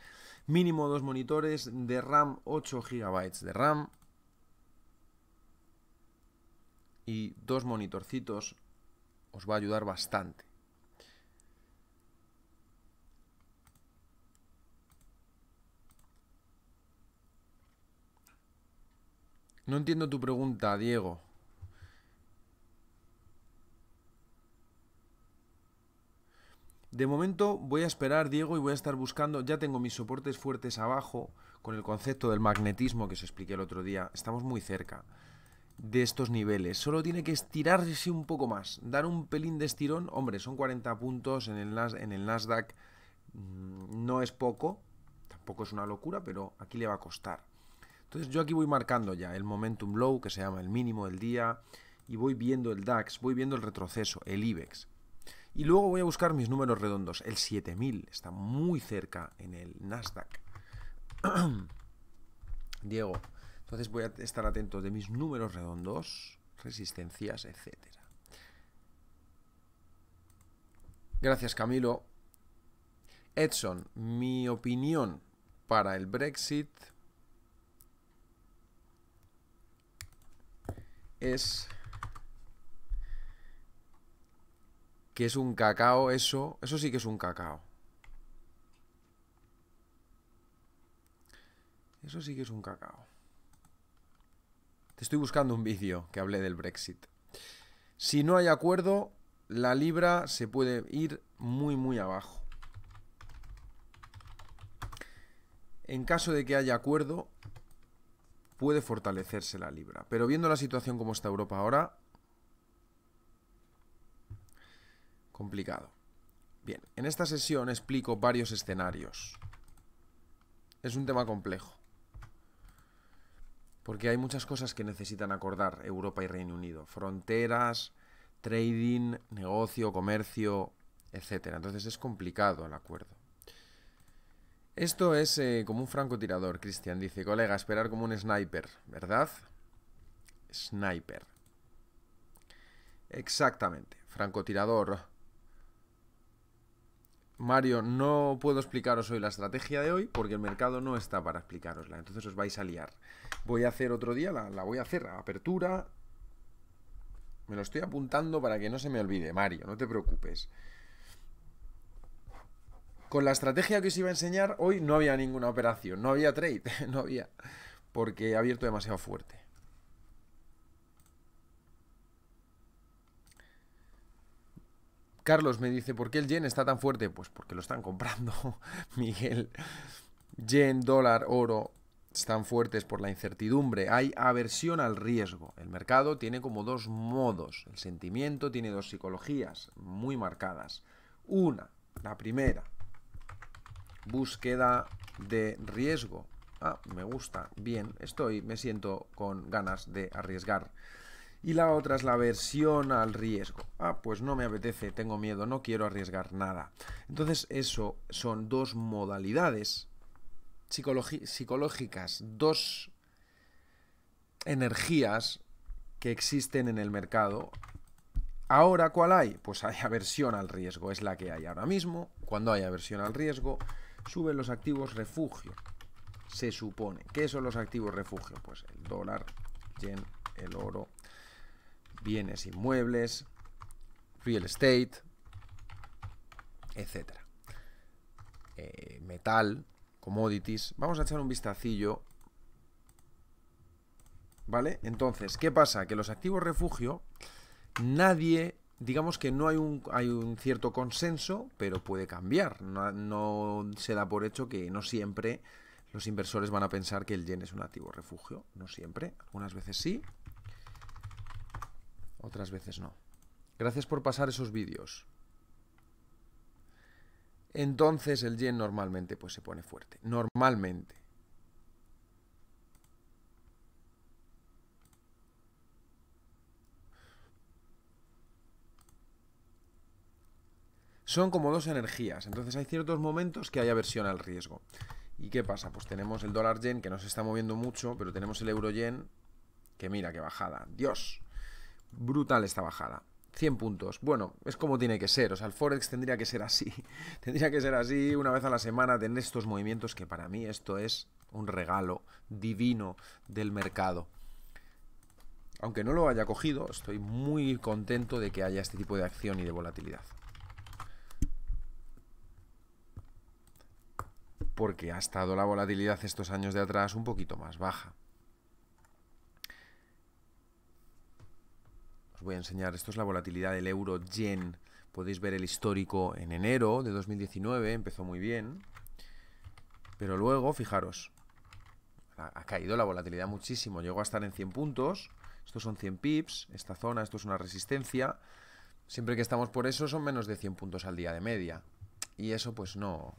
Mínimo dos monitores de RAM 8 GB de RAM y dos monitorcitos os va a ayudar bastante. No entiendo tu pregunta, Diego. De momento voy a esperar, Diego, y voy a estar buscando. Ya tengo mis soportes fuertes abajo con el concepto del magnetismo que os expliqué el otro día. Estamos muy cerca de estos niveles. Solo tiene que estirarse un poco más, dar un pelín de estirón. Hombre, son 40 puntos en el, en el Nasdaq, mm, no es poco, tampoco es una locura, pero aquí le va a costar. Entonces yo aquí voy marcando ya el momentum low, que se llama el mínimo del día, y voy viendo el DAX, voy viendo el retroceso, el IBEX. Y luego voy a buscar mis números redondos. El 7000 está muy cerca en el Nasdaq. <clears throat> Diego, entonces voy a estar atento de mis números redondos, resistencias, etc. Gracias Camilo. Edson, mi opinión para el Brexit es que es un cacao eso, eso sí que es un cacao. Eso sí que es un cacao. Te estoy buscando un vídeo que hable del Brexit. Si no hay acuerdo, la libra se puede ir muy, muy abajo. En caso de que haya acuerdo, puede fortalecerse la libra. Pero viendo la situación como está Europa ahora, complicado. Bien, en esta sesión explico varios escenarios. Es un tema complejo. Porque hay muchas cosas que necesitan acordar Europa y Reino Unido. Fronteras, trading, negocio, comercio, etc. Entonces es complicado el acuerdo. Esto es eh, como un francotirador, Cristian dice. Colega, esperar como un sniper, ¿verdad? Sniper. Exactamente, francotirador. Mario, no puedo explicaros hoy la estrategia de hoy porque el mercado no está para explicarosla, entonces os vais a liar. Voy a hacer otro día, la, la voy a hacer, apertura. Me lo estoy apuntando para que no se me olvide, Mario, no te preocupes. Con la estrategia que os iba a enseñar hoy no había ninguna operación, no había trade, <laughs> no había, porque he abierto demasiado fuerte. Carlos me dice, ¿por qué el yen está tan fuerte? Pues porque lo están comprando, <laughs> Miguel. Yen, dólar, oro, están fuertes por la incertidumbre, hay aversión al riesgo. El mercado tiene como dos modos, el sentimiento tiene dos psicologías muy marcadas. Una, la primera, búsqueda de riesgo. Ah, me gusta, bien, estoy, me siento con ganas de arriesgar y la otra es la versión al riesgo. Ah, pues no me apetece, tengo miedo, no quiero arriesgar nada. Entonces, eso son dos modalidades psicológicas, dos energías que existen en el mercado. Ahora, ¿cuál hay? Pues hay aversión al riesgo, es la que hay ahora mismo. Cuando hay aversión al riesgo, suben los activos refugio. Se supone. ¿Qué son los activos refugio? Pues el dólar, yen, el oro, bienes inmuebles, real estate, etcétera. Eh, metal, commodities. Vamos a echar un vistacillo. ¿Vale? Entonces, ¿qué pasa? Que los activos refugio, nadie, digamos que no hay un, hay un cierto consenso, pero puede cambiar. No, no se da por hecho que no siempre los inversores van a pensar que el yen es un activo refugio. No siempre, algunas veces sí, otras veces no. Gracias por pasar esos vídeos. Entonces el yen normalmente pues se pone fuerte. Normalmente. Son como dos energías, entonces hay ciertos momentos que hay aversión al riesgo. ¿Y qué pasa? Pues tenemos el dólar yen que no se está moviendo mucho, pero tenemos el euro yen que mira, qué bajada. Dios, Brutal esta bajada. 100 puntos. Bueno, es como tiene que ser. O sea, el Forex tendría que ser así. <laughs> tendría que ser así una vez a la semana, tener estos movimientos que para mí esto es un regalo divino del mercado. Aunque no lo haya cogido, estoy muy contento de que haya este tipo de acción y de volatilidad. Porque ha estado la volatilidad estos años de atrás un poquito más baja. Os voy a enseñar, esto es la volatilidad del euro yen. Podéis ver el histórico en enero de 2019, empezó muy bien. Pero luego, fijaros, ha, caído la volatilidad muchísimo. Llegó a estar en 100 puntos. Estos son 100 pips. Esta zona, esto es una resistencia. Siempre que estamos por eso son menos de 100 puntos al día de media. Y eso pues no...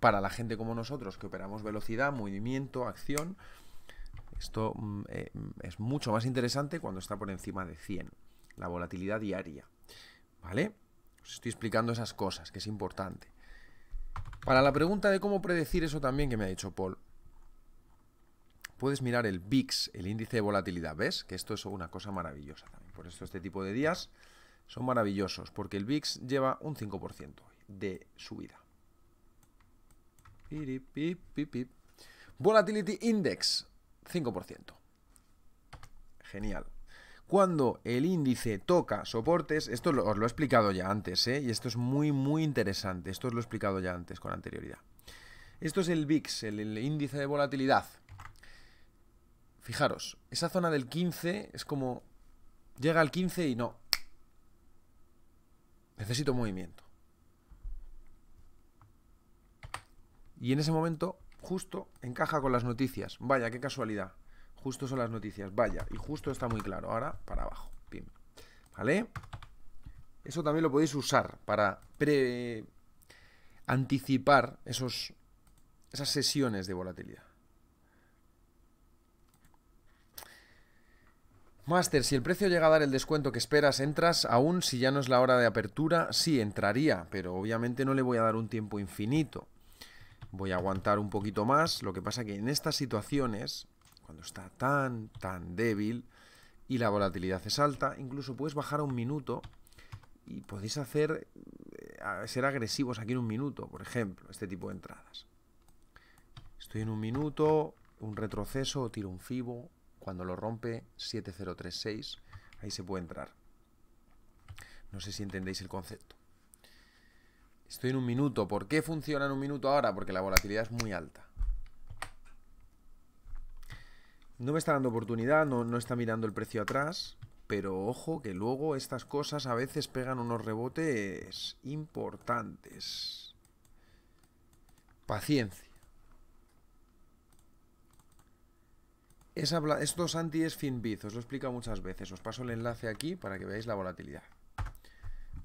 Para la gente como nosotros que operamos velocidad, movimiento, acción, esto mm, eh, mm, es mucho más interesante cuando está por encima de 100, la volatilidad diaria. ¿Vale? Os estoy explicando esas cosas, que es importante. Para la pregunta de cómo predecir eso también que me ha dicho Paul, puedes mirar el VIX, el índice de volatilidad. ¿Ves? Que esto es una cosa maravillosa también. Por eso este tipo de días son maravillosos, porque el VIX lleva un 5% de subida. Volatility Index, 5%. Genial. Cuando el índice toca soportes, esto os lo he explicado ya antes, ¿eh? y esto es muy, muy interesante, esto os lo he explicado ya antes con anterioridad. Esto es el VIX, el, el índice de volatilidad. Fijaros, esa zona del 15 es como... Llega al 15 y no. Necesito movimiento. Y en ese momento Justo encaja con las noticias. Vaya, qué casualidad. Justo son las noticias. Vaya, y justo está muy claro. Ahora para abajo. Bien. ¿Vale? Eso también lo podéis usar para pre anticipar esos, esas sesiones de volatilidad. Master, si el precio llega a dar el descuento que esperas, ¿entras aún si ya no es la hora de apertura? Sí, entraría, pero obviamente no le voy a dar un tiempo infinito voy a aguantar un poquito más. Lo que pasa que en estas situaciones, cuando está tan, tan débil y la volatilidad es alta, incluso puedes bajar a un minuto y podéis hacer eh, ser agresivos aquí en un minuto, por ejemplo, este tipo de entradas. Estoy en un minuto, un retroceso, tiro un fibo, cuando lo rompe 7036, ahí se puede entrar. No sé si entendéis el concepto. Estoy en un minuto. ¿Por qué funciona en un minuto ahora? Porque la volatilidad es muy alta. No me está dando oportunidad, no, no está mirando el precio atrás. Pero ojo que luego estas cosas a veces pegan unos rebotes importantes. Paciencia. habla estos anti es FinBiz, os lo he explicado muchas veces. Os paso el enlace aquí para que veáis la volatilidad.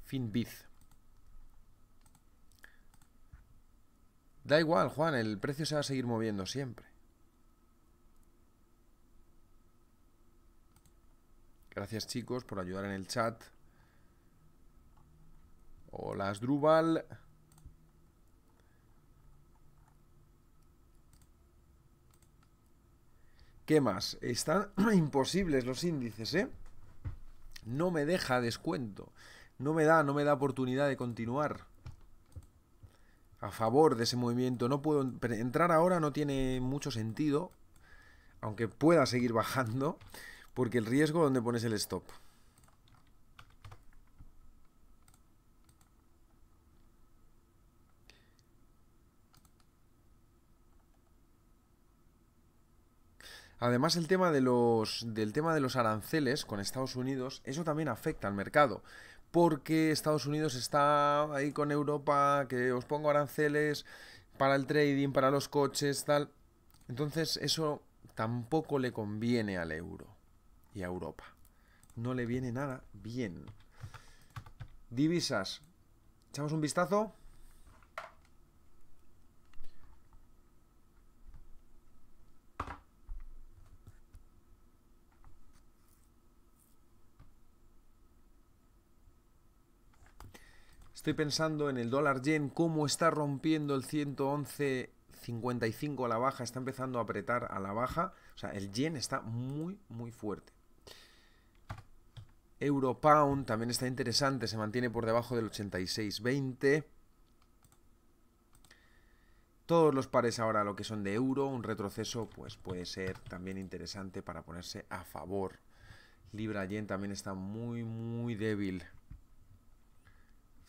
FinBiz. Da igual, Juan, el precio se va a seguir moviendo siempre. Gracias chicos por ayudar en el chat. Hola Asdrúbal. ¿Qué más? Están <clears throat> imposibles los índices, ¿eh? No me deja descuento. No me da, no me da oportunidad de continuar a favor de ese movimiento. No puedo entrar ahora no tiene mucho sentido, aunque pueda seguir bajando, porque el riesgo donde pones el stop. Además, el tema de los, del tema de los aranceles con Estados Unidos, eso también afecta al mercado, porque Estados Unidos está ahí con Europa, que os pongo aranceles para el trading, para los coches, tal. Entonces eso tampoco le conviene al euro y a Europa. No le viene nada bien. Divisas. Echamos un vistazo. Estoy pensando en el dólar yen, cómo está rompiendo el 111.55 a la baja, está empezando a apretar a la baja. O sea, el yen está muy, muy fuerte. Euro pound también está interesante, se mantiene por debajo del 86.20. Todos los pares ahora lo que son de euro, un retroceso pues puede ser también interesante para ponerse a favor. Libra yen también está muy muy débil,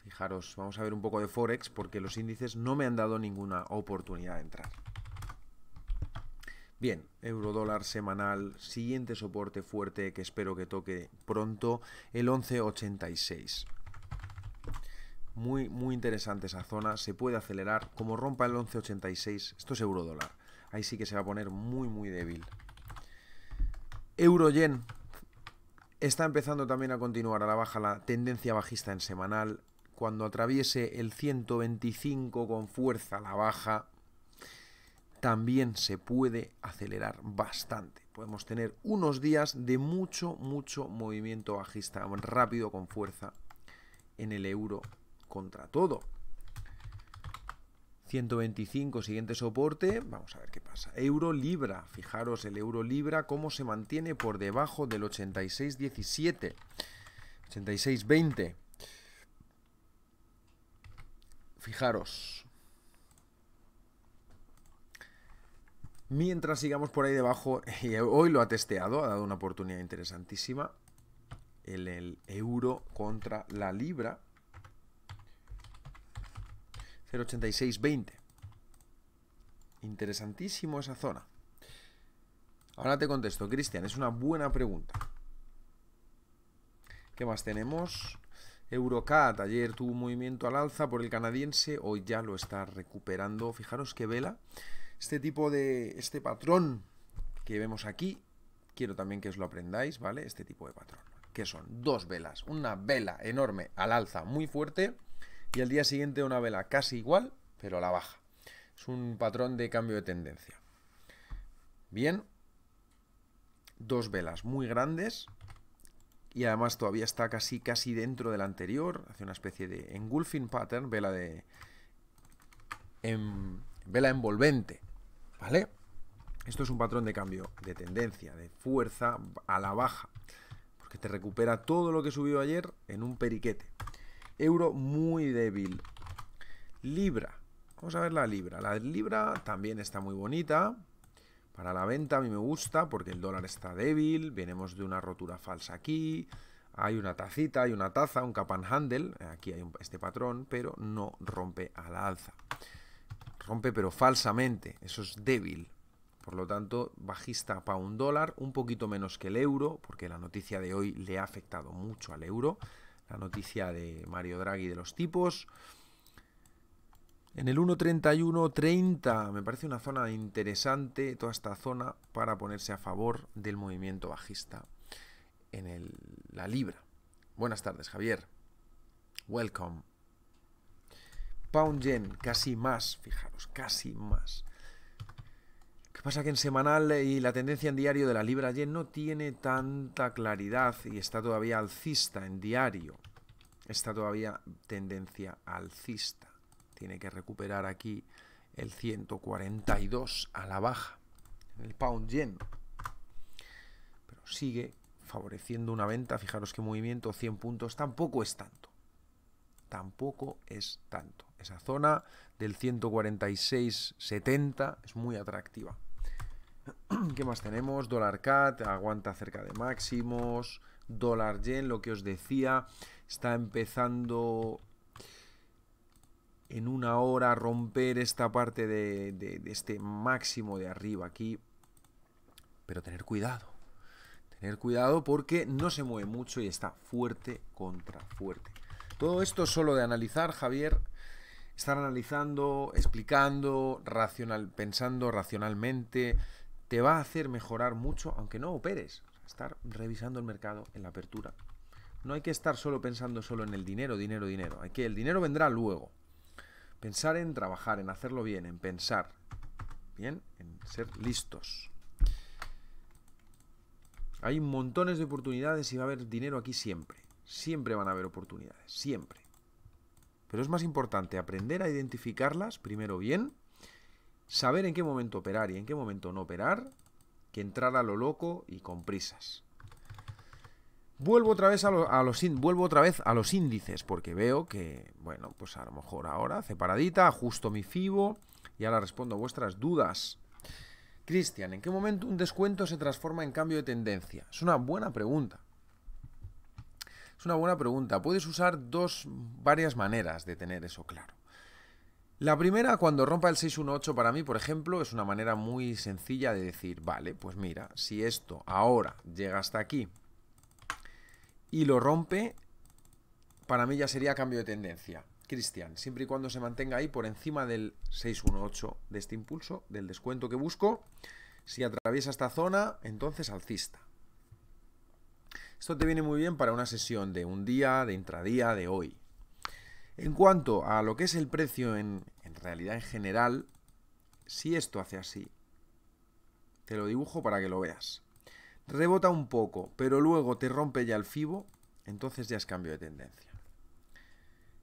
Fijaros, vamos a ver un poco de Forex porque los índices no me han dado ninguna oportunidad de entrar. Bien, euro dólar semanal, siguiente soporte fuerte que espero que toque pronto, el 1186. Muy, muy interesante esa zona, se puede acelerar, como rompa el 1186, esto es euro ahí sí que se va a poner muy, muy débil. euroyen está empezando también a continuar a la baja la tendencia bajista en semanal, cuando atraviese el 125 con fuerza la baja, también se puede acelerar bastante. Podemos tener unos días de mucho, mucho movimiento bajista, rápido, con fuerza, en el euro contra todo. 125, siguiente soporte. Vamos a ver qué pasa. Euro libra. Fijaros el euro libra cómo se mantiene por debajo del 86.17. 86.20. Fijaros. Mientras sigamos por ahí debajo, <laughs> hoy lo ha testeado, ha dado una oportunidad interesantísima. El, el euro contra la libra. 0,8620. Interesantísimo esa zona. Ahora te contesto, Cristian, es una buena pregunta. ¿Qué más tenemos? Eurocat ayer tuvo movimiento al alza por el canadiense, hoy ya lo está recuperando. Fijaros qué vela este tipo de este patrón que vemos aquí. Quiero también que os lo aprendáis, ¿vale? Este tipo de patrón, que son dos velas, una vela enorme al alza, muy fuerte, y al día siguiente una vela casi igual, pero a la baja. Es un patrón de cambio de tendencia. Bien, dos velas muy grandes y además todavía está casi, casi dentro del anterior, hace una especie de engulfing pattern, vela de... Em, vela envolvente, ¿vale? Esto es un patrón de cambio de tendencia, de fuerza a la baja, porque te recupera todo lo que subió ayer en un periquete. Euro muy débil. Libra. Vamos a ver la libra. La libra también está muy bonita para la venta. A mí me gusta porque el dólar está débil, venimos de una rotura falsa aquí, hay una tacita, hay una taza, un cap handle, eh, aquí hay este patrón, pero no rompe a la alza. Rompe pero falsamente, eso es débil. Por lo tanto, bajista para un dólar, un poquito menos que el euro, porque la noticia de hoy le ha afectado mucho al euro. La noticia de Mario Draghi de los tipos. En el 1.31.30 me parece una zona interesante, toda esta zona, para ponerse a favor del movimiento bajista en el, la libra. Buenas tardes, Javier. Welcome. Pound Yen, casi más, fijaros, casi más. ¿Qué pasa? Que en semanal y la tendencia en diario de la libra yen no tiene tanta claridad y está todavía alcista en diario. Está todavía tendencia alcista. Tiene que recuperar aquí el 142 a la baja, el pound yen. Pero sigue favoreciendo una venta. Fijaros qué movimiento 100 puntos tampoco es tanto. Tampoco es tanto. Esa zona del 146.70 es muy atractiva. <clears throat> ¿Qué más tenemos? Dólar CAT aguanta cerca de máximos. Dólar Yen, lo que os decía, está empezando en una hora romper esta parte de, este máximo de arriba aquí. Pero tener cuidado. Tener cuidado porque no se mueve mucho y está fuerte contra fuerte. Todo esto solo de analizar, Javier, estar analizando, explicando, racional, pensando racionalmente, te va a hacer mejorar mucho, aunque no operes. Estar revisando el mercado en la apertura. No hay que estar solo pensando solo en el dinero, dinero, dinero. Hay que el dinero vendrá luego. Pensar en trabajar, en hacerlo bien, en pensar. Bien, en ser listos. Hay montones de oportunidades y va a haber dinero aquí siempre. Siempre van a haber oportunidades, siempre. Pero es más importante aprender a identificarlas primero bien, saber en qué momento operar y en qué momento no operar, que entrar a lo loco y con prisas. Vuelvo otra vez a, los vuelvo otra vez a los índices, porque veo que, bueno, pues a lo mejor ahora separadita, ajusto mi FIBO y ahora respondo a vuestras dudas. Cristian, ¿en qué momento un descuento se transforma en cambio de tendencia? Es una buena pregunta. Es una buena pregunta. Puedes usar dos varias maneras de tener eso claro. La primera, cuando rompa el 618 para mí, por ejemplo, es una manera muy sencilla de decir, vale, pues mira, si esto ahora llega hasta aquí y lo rompe, para mí ya sería cambio de tendencia. Cristian, siempre y cuando se mantenga ahí por encima del 618 de este impulso, del descuento que busco, si atraviesa esta zona, entonces alcista. Esto te viene muy bien para una sesión de un día, de intradía, de hoy. En cuanto a lo que es el precio en, en realidad en general, si esto hace así, te lo dibujo para que lo veas rebota un poco, pero luego te rompe ya el FIBO, entonces ya es cambio de tendencia.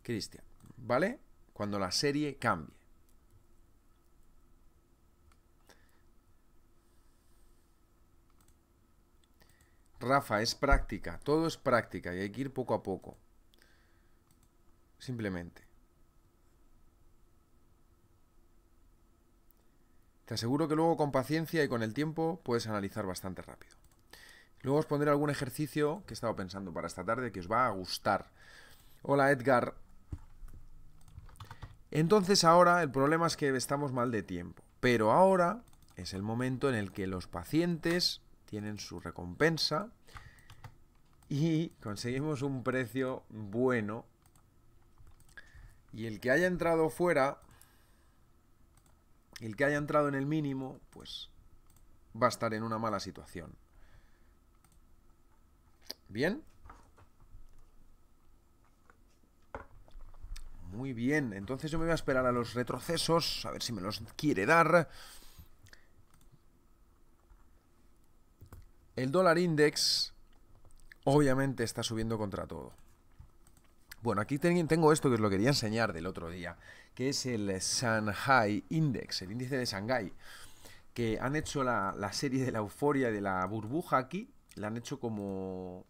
Cristian, ¿vale? Cuando la serie cambie. Rafa, es práctica, todo es práctica y hay que ir poco a poco. Simplemente. Te aseguro que luego con paciencia y con el tiempo puedes analizar bastante rápido. Luego os pondré algún ejercicio que he estado pensando para esta tarde que os va a gustar. Hola Edgar. Entonces ahora el problema es que estamos mal de tiempo. Pero ahora es el momento en el que los pacientes tienen su recompensa y conseguimos un precio bueno. Y el que haya entrado fuera, el que haya entrado en el mínimo, pues va a estar en una mala situación. Bien. Muy bien, entonces yo me voy a esperar a los retrocesos, a ver si me los quiere dar. El dólar index obviamente está subiendo contra todo. Bueno, aquí tengo esto que os lo quería enseñar del otro día, que es el Shanghai Index, el índice de Shanghai, que han hecho la, la serie de la euforia de la burbuja aquí, la han hecho como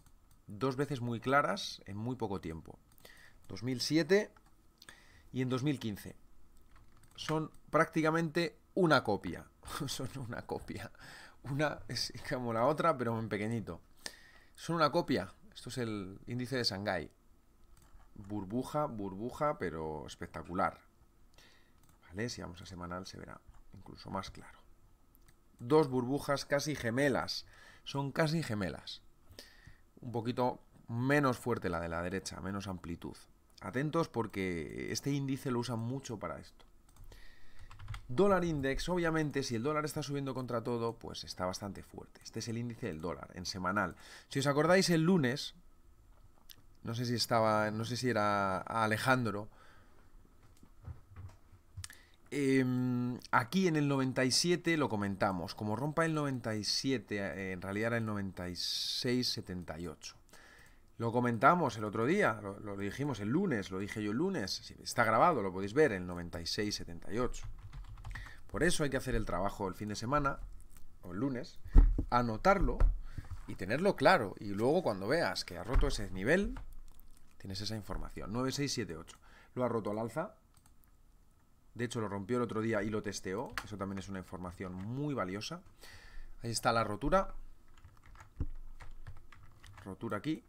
dos veces muy claras en muy poco tiempo. 2007 y en 2015. Son prácticamente una copia. <laughs> Son una copia. Una es como la otra, pero en pequeñito. Son una copia. Esto es el índice de Shanghái. Burbuja, burbuja, pero espectacular. Si vamos a semanal se verá incluso más claro. Dos burbujas casi gemelas. Son casi gemelas un poquito menos fuerte la de la derecha, menos amplitud. Atentos porque este índice lo usan mucho para esto. Dólar index, obviamente, si el dólar está subiendo contra todo, pues está bastante fuerte. Este es el índice del dólar, en semanal. Si os acordáis, el lunes, no sé si estaba, no sé si era Alejandro, Em, aquí en el 97 lo comentamos, como rompa el 97, eh, en realidad era el 96-78. Lo comentamos el otro día, lo, dijimos el lunes, lo dije yo el lunes, está grabado, lo podéis ver, el 96-78. Por eso hay que hacer el trabajo el fin de semana, o el lunes, anotarlo y tenerlo claro. Y luego cuando veas que ha roto ese nivel, tienes esa información. 9678. Lo ha roto al alza, de hecho, lo rompió el otro día y lo testeó. Eso también es una información muy valiosa. Ahí está la rotura. Rotura aquí.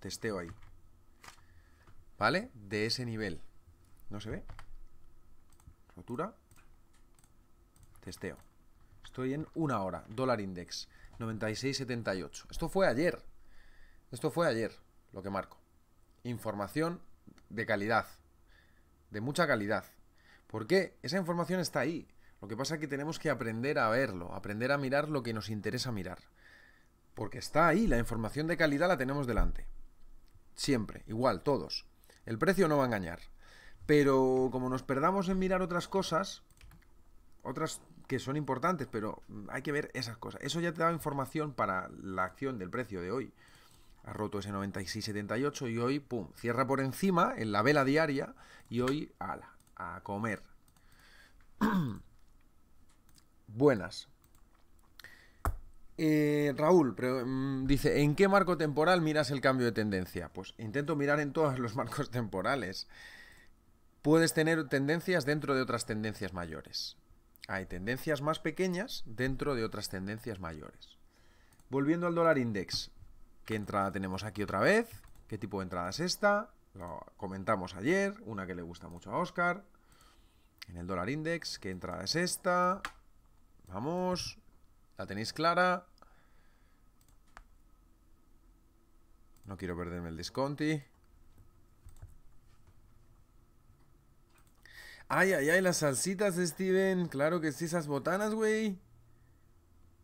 Testeo ahí. ¿Vale? De ese nivel. ¿No se ve? Rotura. Testeo. Estoy en una hora. Dólar index. 96.78. Esto fue ayer. Esto fue ayer, lo que marco. Información de calidad. De mucha calidad porque Esa información está ahí. Lo que pasa es que tenemos que aprender a verlo, aprender a mirar lo que nos interesa mirar. Porque está ahí, la información de calidad la tenemos delante. Siempre, igual, todos. El precio no va a engañar. Pero como nos perdamos en mirar otras cosas, otras que son importantes, pero hay que ver esas cosas. Eso ya te da información para la acción del precio de hoy. Ha roto ese 96.78 y hoy, pum, cierra por encima en la vela diaria y hoy, ala, a comer. <clears throat> Buenas. Eh, Raúl mm, dice, ¿en qué marco temporal miras el cambio de tendencia? Pues intento mirar en todos <laughs> los marcos temporales. Puedes tener tendencias dentro de otras tendencias mayores. Hay tendencias más pequeñas dentro de otras tendencias mayores. Volviendo al dólar index, ¿qué entrada tenemos aquí otra vez? ¿Qué tipo de entrada es esta? Lo comentamos ayer, una que le gusta mucho a Oscar. En el dólar index, que entrada es esta. Vamos, la tenéis clara. No quiero perderme el Disconti. Ay, ay, ay, las salsitas, Steven. Claro que sí, esas botanas, güey.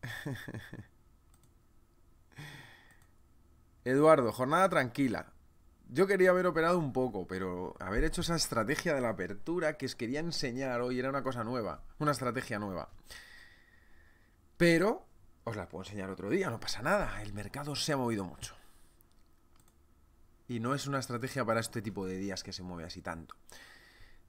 <laughs> Eduardo, jornada tranquila. Yo quería haber operado un poco, pero haber hecho esa estrategia de la apertura que os quería enseñar hoy era una cosa nueva, una estrategia nueva. Pero os la puedo enseñar otro día, no pasa nada, el mercado se ha movido mucho. Y no es una estrategia para este tipo de días que se mueve así tanto.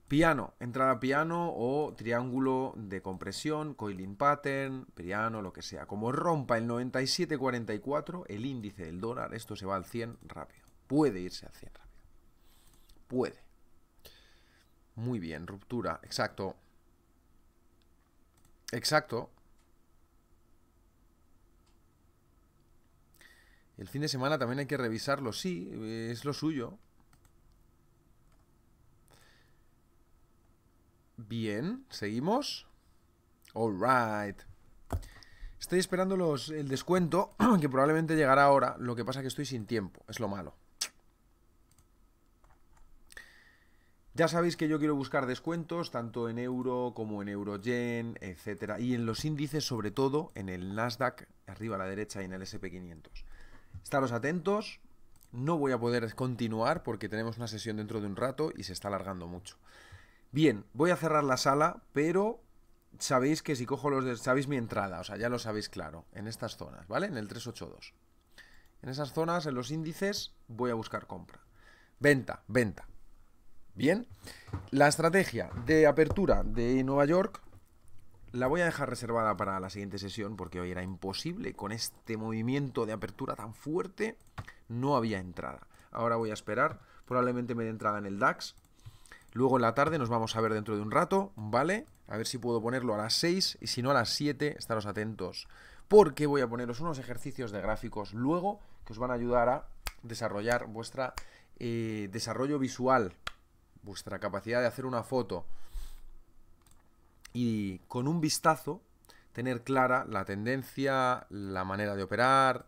Piano, entrada piano o triángulo de compresión, coiling pattern, piano, lo que sea. Como rompa el 97.44, el índice del dólar, esto se va al 100 rápido. Puede irse a 100 rápido. Puede. Muy bien, ruptura, exacto. Exacto. El fin de semana también hay que revisarlo, sí, es lo suyo. Bien, seguimos. All right. Estoy esperando el descuento, <clears throat> que probablemente llegará ahora. Lo que pasa es que estoy sin tiempo, es lo malo. Ya sabéis que yo quiero buscar descuentos tanto en euro como en euro-yen, etc. y en los índices sobre todo en el Nasdaq arriba a la derecha y en el SP500. Estaros atentos, no voy a poder continuar porque tenemos una sesión dentro de un rato y se está alargando mucho. Bien, voy a cerrar la sala, pero sabéis que si cojo los de, sabéis mi entrada, o sea, ya lo sabéis claro, en estas zonas, ¿vale? En el 382. En esas zonas, en los índices, voy a buscar compra. Venta, venta, Bien, la estrategia de apertura de Nueva York la voy a dejar reservada para la siguiente sesión porque hoy era imposible con este movimiento de apertura tan fuerte, no había entrada. Ahora voy a esperar, probablemente me dé entrada en el DAX. Luego en la tarde nos vamos a ver dentro de un rato, ¿vale? A ver si puedo ponerlo a las 6 y si no a las 7, estaros atentos porque voy a poneros unos ejercicios de gráficos luego que os van a ayudar a desarrollar vuestra eh, desarrollo visual vuestra capacidad de hacer una foto y con un vistazo tener clara la tendencia, la manera de operar.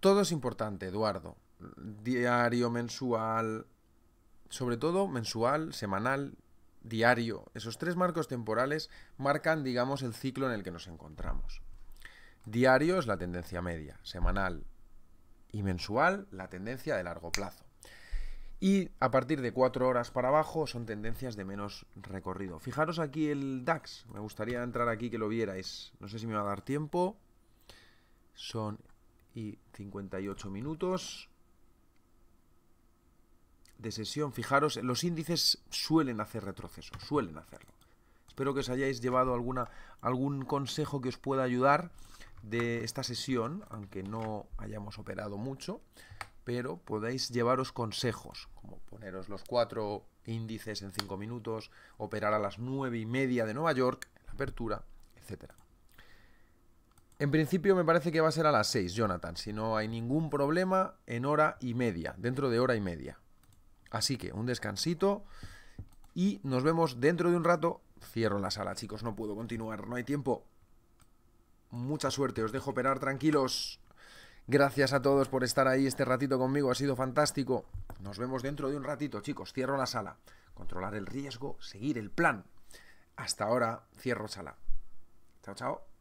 Todo es importante, Eduardo. Diario, mensual, sobre todo mensual, semanal, diario. Esos tres marcos temporales marcan, digamos, el ciclo en el que nos encontramos. Diario es la tendencia media, semanal y mensual la tendencia de largo plazo. Y a partir de cuatro horas para abajo son tendencias de menos recorrido. Fijaros aquí el DAX. Me gustaría entrar aquí que lo vierais. No sé si me va a dar tiempo. Son y 58 minutos de sesión. Fijaros, los índices suelen hacer retroceso, suelen hacerlo. Espero que os hayáis llevado alguna, algún consejo que os pueda ayudar de esta sesión, aunque no hayamos operado mucho, pero podéis llevaros consejos, como poneros los cuatro índices en cinco minutos, operar a las nueve y media de Nueva York, la apertura, etc. En principio me parece que va a ser a las seis, Jonathan, si no hay ningún problema, en hora y media, dentro de hora y media. Así que un descansito y nos vemos dentro de un rato. Cierro la sala, chicos, no puedo continuar, no hay tiempo mucha suerte, os dejo operar tranquilos. Gracias a todos por estar ahí este ratito conmigo, ha sido fantástico. Nos vemos dentro de un ratito, chicos. Cierro la sala. Controlar el riesgo, seguir el plan. Hasta ahora, cierro sala. Chao, chao.